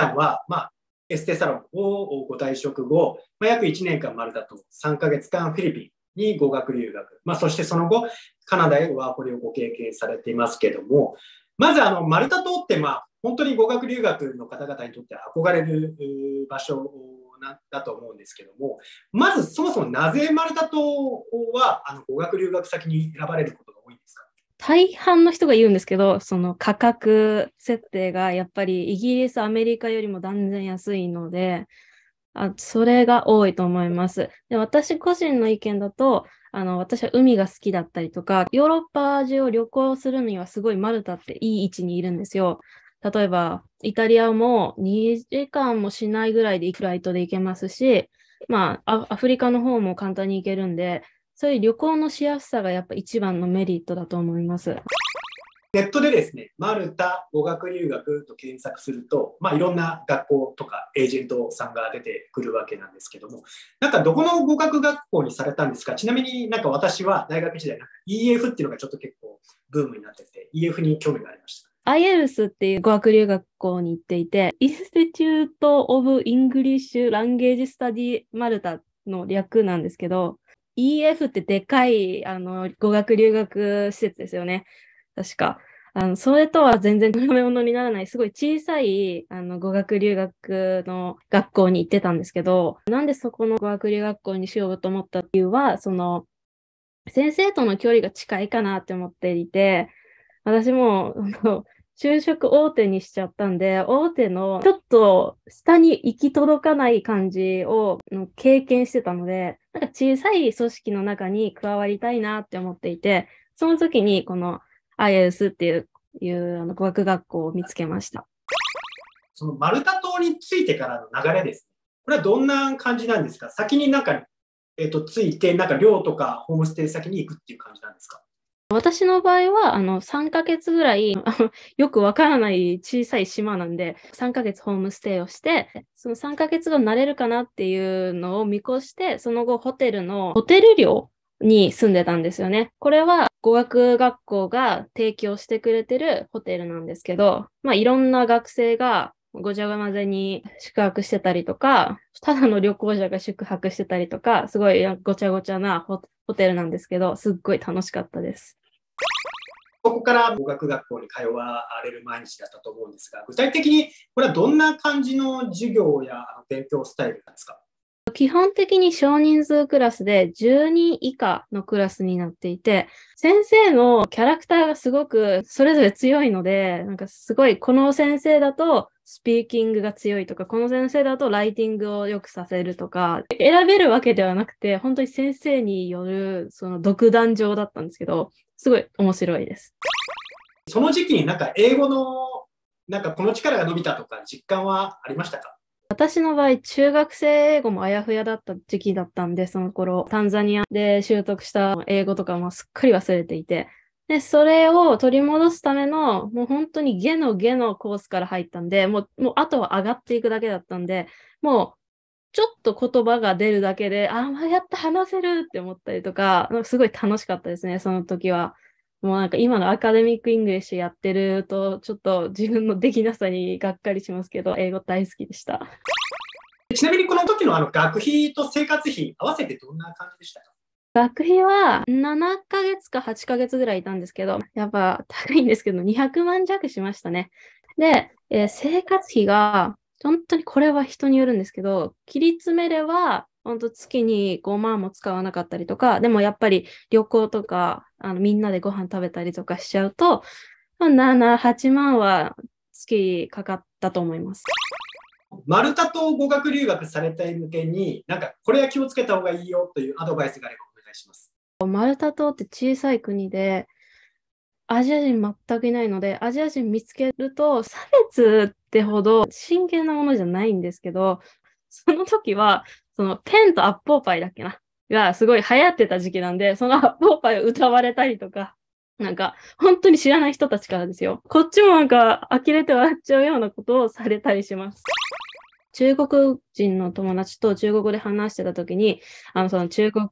さんは、まあ、エステサロンをご退職後、まあ、約1年間丸だと3ヶ月間フィリピンに語学留学、まあ、そしてその後、カナダへワーホリをご経験されていますけども、まずあのマルタ島って、まあ、本当に語学留学の方々にとっては憧れる場所だと思うんですけども、まずそもそもなぜマルタ島はあの語学留学先に選ばれることが多いんですか大半の人が言うんですけど、その価格設定がやっぱりイギリス、アメリカよりも断然安いので、あそれが多いと思います。で私個人の意見だとあの、私は海が好きだったりとか、ヨーロッパ中を旅行するにはすごいマルタっていい位置にいるんですよ。例えば、イタリアも2時間もしないぐらいでフライトで行けますし、まあ、アフリカの方も簡単に行けるんで、そういう旅行のしやすさがやっぱ一番のメリットだと思います。ネットでですね、マルタ語学留学と検索すると、まあ、いろんな学校とかエージェントさんが出てくるわけなんですけども、なんかどこの語学学校にされたんですかちなみになんか私は大学時代、EF っていうのがちょっと結構ブームになってて、EF に興味がありました。i e l s っていう語学留学校に行っていて、イ t スティチュート・オブ・イングリッシュ・ランゲージ・スタディ・マルタの略なんですけど、EF ってでかい、あの、語学留学施設ですよね。確か。あの、それとは全然比べ物にならない、すごい小さい、あの、語学留学の学校に行ってたんですけど、なんでそこの語学留学校にしようと思った理由は、その、先生との距離が近いかなって思っていて、私も、就職大手にしちゃったんで、大手のちょっと下に行き届かない感じを経験してたので、なんか小さい組織の中に加わりたいなって思っていて、その時にこの i s っていういうあの語学学校を見つけました。そのマルタ島に着いてからの流れです。これはどんな感じなんですか先になんか、えーと、つ着いて、なんか寮とかホームステイ先に行くっていう感じなんですか私の場合は、あの、3ヶ月ぐらい、よくわからない小さい島なんで、3ヶ月ホームステイをして、その3ヶ月後慣れるかなっていうのを見越して、その後ホテルの、ホテル寮に住んでたんですよね。これは語学学校が提供してくれてるホテルなんですけど、まあいろんな学生がごちゃごちぜに宿泊してたりとか、ただの旅行者が宿泊してたりとか、すごいごちゃごちゃなホテルなんですけど、すっごい楽しかったです。ここから語学学校に通われる毎日だったと思うんですが、具体的にこれはどんな感じの授業や勉強スタイルなんですか基本的に少人数クラスで10人以下のクラスになっていて、先生のキャラクターがすごくそれぞれ強いので、なんかすごいこの先生だとスピーキングが強いとか、この先生だとライティングを良くさせるとか、選べるわけではなくて、本当に先生によるその独壇場だったんですけど、すごい面白いです。その時期になんか英語のなんかこの力が伸びたとか実感はありましたか私の場合、中学生英語もあやふやだった時期だったんで、その頃、タンザニアで習得した英語とかもすっかり忘れていて、で、それを取り戻すための、もう本当に下の下のコースから入ったんで、もう、もうあとは上がっていくだけだったんで、もう、ちょっと言葉が出るだけで、ああ、やった話せるって思ったりとか、なんかすごい楽しかったですね、その時は。もうなんか今のアカデミックイングリッシュやってると、ちょっと自分のできなさにがっかりしますけど、英語大好きでした。ちなみにこの時のあの学費と生活費合わせてどんな感じでしたか学費は7ヶ月か8ヶ月ぐらいいたんですけど、やっぱ高いんですけど、200万弱しましたね。で、えー、生活費が、本当にこれは人によるんですけど、切り詰めれば、本当月に5万も使わなかったりとか、でもやっぱり旅行とか、あのみんなでご飯食べたりとかしちゃうと、7、8万は月かかったと思います。マルタと語学留学されたい向けに、なんかこれは気をつけた方がいいよというアドバイスがあれば介します。マルタ島って小さい国で、アジア人全くいないので、アジア人見つけると、差別ってほど真剣なものじゃないんですけど、その時は、そのペンとアッポーパイだっけな、がすごい流行ってた時期なんで、そのアッポーパイを歌われたりとか、なんか、本当に知らない人たちからですよ。こっちもなんか、呆れて笑っちゃうようなことをされたりします。中国人の友達と中国語で話してた時に、あの、その中国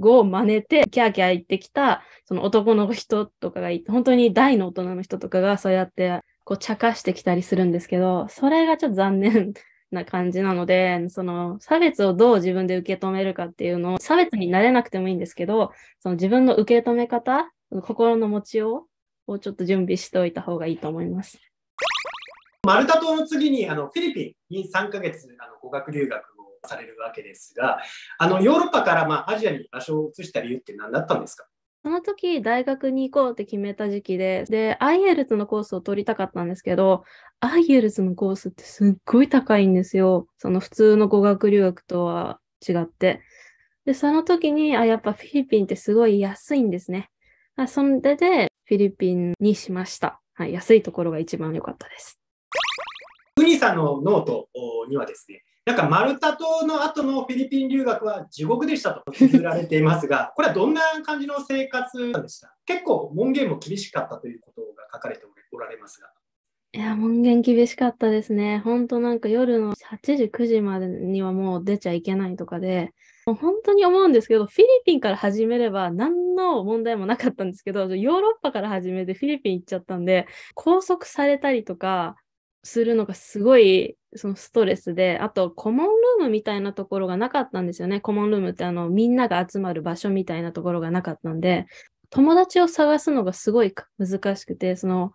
語を真似て、キャーキャー言ってきた、その男の人とかがいて、本当に大の大人の人とかがそうやって、こう、茶化してきたりするんですけど、それがちょっと残念な感じなので、その差別をどう自分で受け止めるかっていうのを、差別になれなくてもいいんですけど、その自分の受け止め方、心の持ちようをちょっと準備しておいた方がいいと思います。マルタ島の次にあのフィリピンに3ヶ月あの語学留学をされるわけですが、あのヨーロッパからまあアジアに場所を移した理由って何だったんですかその時大学に行こうって決めた時期で、で、IELTS のコースを取りたかったんですけど、IELTS のコースってすっごい高いんですよ。その普通の語学留学とは違って。で、その時に、あ、やっぱフィリピンってすごい安いんですね。あそんでで、フィリピンにしました。はい、安いところが一番良かったです。ウニさんのノートにはですね、なんかマルタ島の後のフィリピン留学は地獄でしたと綴られていますが、これはどんな感じの生活なんでした結構門限も厳しかったということが書かれておられますが。いや、門限厳しかったですね。本当なんか夜の8時、9時までにはもう出ちゃいけないとかで、もう本当に思うんですけど、フィリピンから始めれば何の問題もなかったんですけど、ヨーロッパから始めてフィリピン行っちゃったんで、拘束されたりとか、するのがすごいそのストレスで、あとコモンルームみたいなところがなかったんですよね。コモンルームってあのみんなが集まる場所みたいなところがなかったんで、友達を探すのがすごい難しくて、その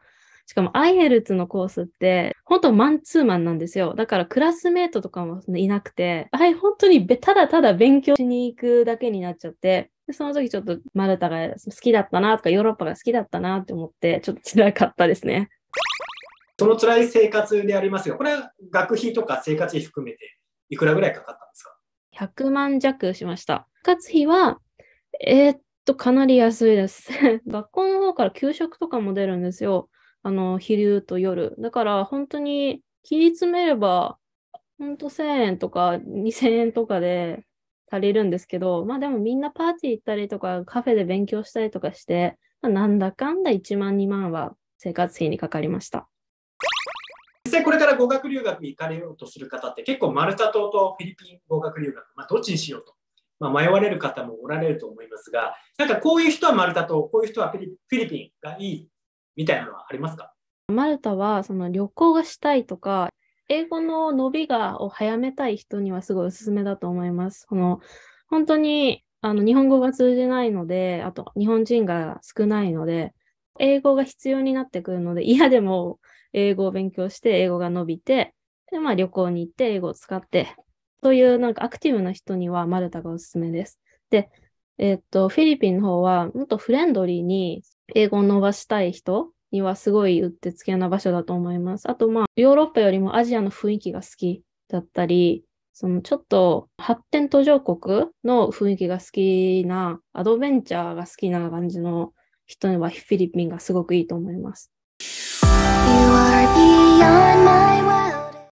しかもアイエルツのコースって、本当マンツーマンなんですよ。だからクラスメートとかもいなくて、はい、本当にただただ勉強しに行くだけになっちゃって、でその時ちょっとマルタが好きだったなとか、ヨーロッパが好きだったなって思って、ちょっと辛かったですね。その辛い生活でありますが、これは学費とか生活費含めていくらぐらいかかったんですか ?100 万弱しました。生活費は、えー、っと、かなり安いです。学校の方から給食とかも出るんですよ。あの、昼と夜。だから本当に切り詰めれば、本当1000円とか2000円とかで足りるんですけど、まあでもみんなパーティー行ったりとかカフェで勉強したりとかして、なんだかんだ1万2万は生活費にかかりました。際これから語学留学に行かれようとする方って結構マルタ島とフィリピン語学留学、まあ、どっちにしようと、まあ、迷われる方もおられると思いますが、なんかこういう人はマルタ島、こういう人はフィリピンがいいみたいなのはありますかマルタはその旅行がしたいとか、英語の伸びがを早めたい人にはすごいおすすめだと思います。この本当にあの日本語が通じないので、あと日本人が少ないので、英語が必要になってくるので、嫌でも英語を勉強して、英語が伸びて、で、まあ旅行に行って、英語を使って、というなんかアクティブな人にはマルタがおすすめです。で、えっ、と、フィリピンの方はもっとフレンドリーに英語を伸ばしたい人にはすごいうってつけな場所だと思います。あとまあ、ヨーロッパよりもアジアの雰囲気が好きだったり、そのちょっと発展途上国の雰囲気が好きな、アドベンチャーが好きな感じの人にはフィリピンがすごくいいと思います。You are beyond my